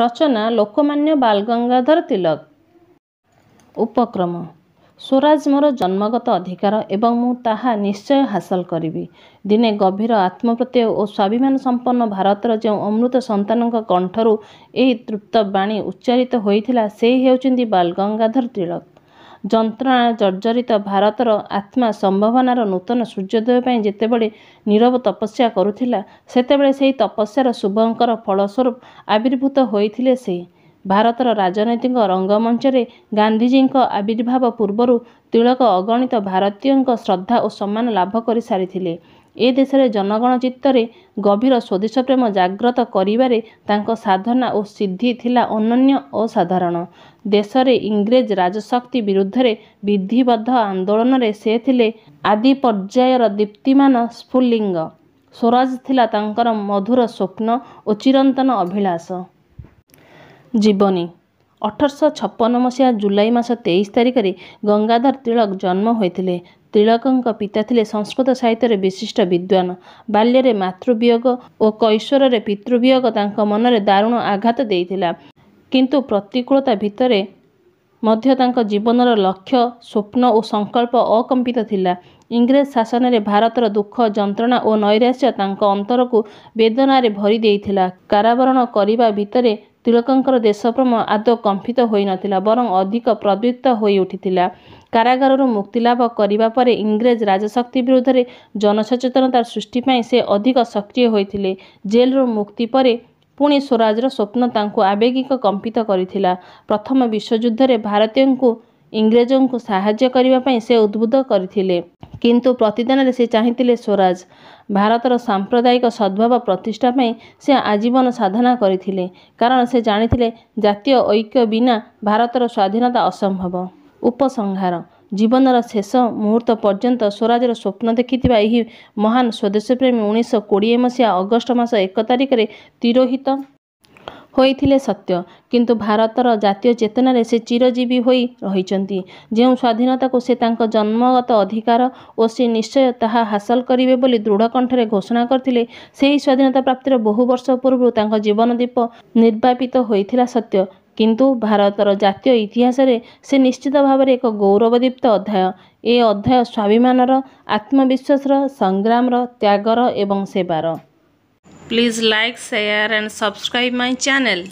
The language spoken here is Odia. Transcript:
ରଚନା ଲୋକମାନ୍ୟ ବାଲ ଗଙ୍ଗାଧର ତିଲକ ଉପକ୍ରମ ସ୍ୱରାଜ ମୋର ଜନ୍ମଗତ ଅଧିକାର ଏବଂ ମୁଁ ତାହା ନିଶ୍ଚୟ ହାସଲ କରିବି ଦିନେ ଗଭୀର ଆତ୍ମପ୍ରତ୍ୟୟ ଓ ସ୍ୱାଭିମାନ ସମ୍ପନ୍ନ ଭାରତର ଯେଉଁ ଅମୃତ ସନ୍ତାନଙ୍କ କଣ୍ଠରୁ ଏହି ତୃପ୍ତ ବାଣୀ ଉଚ୍ଚାରିତ ହୋଇଥିଲା ସେହି ହେଉଛନ୍ତି ବାଲ ଗଙ୍ଗାଧର ତିଳକ ଯନ୍ତ୍ରଣା ଜର୍ଜରିତ ଭାରତର ଆତ୍ମା ସମ୍ଭାବନାର ନୂତନ ସୂର୍ଯ୍ୟୋଦୟ ପାଇଁ ଯେତେବେଳେ ନିରବ ତପସ୍ୟା କରୁଥିଲା ସେତେବେଳେ ସେହି ତପସ୍ୟାର ଶୁଭଙ୍କର ଫଳସ୍ୱରୂପ ଆବିର୍ଭୂତ ହୋଇଥିଲେ ସେ ଭାରତର ରାଜନୈତିକ ରଙ୍ଗମଞ୍ଚରେ ଗାନ୍ଧିଜୀଙ୍କ ଆବିର୍ଭାବ ପୂର୍ବରୁ ତିଳକ ଅଗଣିତ ଭାରତୀୟଙ୍କ ଶ୍ରଦ୍ଧା ଓ ସମ୍ମାନ ଲାଭ କରିସାରିଥିଲେ ଏ ଦେଶରେ ଜନଗଣ ଚିତ୍ତରେ ଗଭୀର ସ୍ୱଦେଶ ପ୍ରେମ ଜାଗ୍ରତ କରିବାରେ ତାଙ୍କ ସାଧନା ଓ ସିଦ୍ଧି ଥିଲା ଅନନ୍ୟ ଅସାଧାରଣ ଦେଶରେ ଇଂରେଜ ରାଜଶକ୍ତି ବିରୁଦ୍ଧରେ ବିଧିବଦ୍ଧ ଆନ୍ଦୋଳନରେ ସେ ଥିଲେ ଆଦି ପର୍ଯ୍ୟାୟର ଦୀପ୍ତିମାନ ସ୍ଫୁଲିଙ୍ଗ ସ୍ୱରାଜ ଥିଲା ତାଙ୍କର ମଧୁର ସ୍ୱପ୍ନ ଓ ଚିରନ୍ତନ ଅଭିଳାଷ ଜୀବନୀ ଅଠରଶହ ଛପନ ମସିହା ଜୁଲାଇ ମାସ ତେଇଶ ତାରିଖରେ ଗଙ୍ଗାଧର ତିଳକ ଜନ୍ମ ହୋଇଥିଲେ ତିଳକଙ୍କ ପିତା ଥିଲେ ସଂସ୍କୃତ ସାହିତ୍ୟରେ ବିଶିଷ୍ଟ ବିଦ୍ୱାନ ବାଲ୍ୟରେ ମାତୃବିୟୋଗ ଓ କୈଶୋରରେ ପିତୃବିୟୋଗ ତାଙ୍କ ମନରେ ଦାରୁଣ ଆଘାତ ଦେଇଥିଲା କିନ୍ତୁ ପ୍ରତିକୂଳତା ଭିତରେ ମଧ୍ୟ ତାଙ୍କ ଜୀବନର ଲକ୍ଷ୍ୟ ସ୍ୱପ୍ନ ଓ ସଂକଳ୍ପ ଅକମ୍ପିତ ଥିଲା ଇଂରେଜ ଶାସନରେ ଭାରତର ଦୁଃଖ ଯନ୍ତ୍ରଣା ଓ ନୈରାଶ୍ୟ ତାଙ୍କ ଅନ୍ତରକୁ ବେଦନାରେ ଭରି ଦେଇଥିଲା କାରାବରଣ କରିବା ଭିତରେ ତିଳକଙ୍କର ଦେଶ ପ୍ରେମ ଆଦୌ କମ୍ପିତ ହୋଇନଥିଲା ବରଂ ଅଧିକ ପ୍ରବୃତ୍ତ ହୋଇଉଠିଥିଲା କାରାଗାରରୁ ମୁକ୍ତିଲାଭ କରିବା ପରେ ଇଂରେଜ ରାଜଶକ୍ତି ବିରୁଦ୍ଧରେ ଜନସଚେତନତା ସୃଷ୍ଟି ପାଇଁ ସେ ଅଧିକ ସକ୍ରିୟ ହୋଇଥିଲେ ଜେଲରୁ ମୁକ୍ତି ପରେ ପୁଣି ସ୍ୱରାଜର ସ୍ୱପ୍ନ ତାଙ୍କୁ ଆବେଗିକ କମ୍ପିତ କରିଥିଲା ପ୍ରଥମ ବିଶ୍ୱଯୁଦ୍ଧରେ ଭାରତୀୟଙ୍କୁ ଇଂରେଜଙ୍କୁ ସାହାଯ୍ୟ କରିବା ପାଇଁ ସେ ଉଦ୍ବୁଦ୍ଧ କରିଥିଲେ କିନ୍ତୁ ପ୍ରତିଦିନରେ ସେ ଚାହିଁଥିଲେ ସ୍ୱରାଜ ଭାରତର ସାମ୍ପ୍ରଦାୟିକ ସଦ୍ଭାବ ପ୍ରତିଷ୍ଠା ପାଇଁ ସେ ଆଜୀବନ ସାଧନା କରିଥିଲେ କାରଣ ସେ ଜାଣିଥିଲେ ଜାତୀୟ ଐକ୍ୟ ବିନା ଭାରତର ସ୍ୱାଧୀନତା ଅସମ୍ଭବ ଉପସଂହାର ଜୀବନର ଶେଷ ମୁହୂର୍ତ୍ତ ପର୍ଯ୍ୟନ୍ତ ସ୍ୱରାଜର ସ୍ୱପ୍ନ ଦେଖିଥିବା ଏହି ମହାନ ସ୍ୱଦେଶପ୍ରେମୀ ଉଣେଇଶହ କୋଡ଼ିଏ ମସିହା ଅଗଷ୍ଟ ମାସ ଏକ ତାରିଖରେ ତିରୋହିତ ହୋଇଥିଲେ ସତ୍ୟ କିନ୍ତୁ ଭାରତର ଜାତୀୟ ଚେତନାରେ ସେ ଚିରଜୀବୀ ହୋଇ ରହିଛନ୍ତି ଯେଉଁ ସ୍ୱାଧୀନତାକୁ ସେ ତାଙ୍କ ଜନ୍ମଗତ ଅଧିକାର ଓ ସେ ନିଶ୍ଚୟ ତାହା ହାସଲ କରିବେ ବୋଲି ଦୃଢ଼ କଣ୍ଠରେ ଘୋଷଣା କରିଥିଲେ ସେହି ସ୍ୱାଧୀନତା ପ୍ରାପ୍ତିର ବହୁ ବର୍ଷ ପୂର୍ବରୁ ତାଙ୍କ ଜୀବନ ଦୀପ ନିର୍ବାପିତ ହୋଇଥିଲା ସତ୍ୟ କିନ୍ତୁ ଭାରତର ଜାତୀୟ ଇତିହାସରେ ସେ ନିଶ୍ଚିତ ଭାବରେ ଏକ ଗୌରବଦୀପ୍ତ ଅଧ୍ୟାୟ ଏ ଅଧ୍ୟାୟ ସ୍ୱାଭିମାନର ଆତ୍ମବିଶ୍ୱାସର ସଂଗ୍ରାମର ତ୍ୟାଗର ଏବଂ ସେବାର please like share and subscribe my channel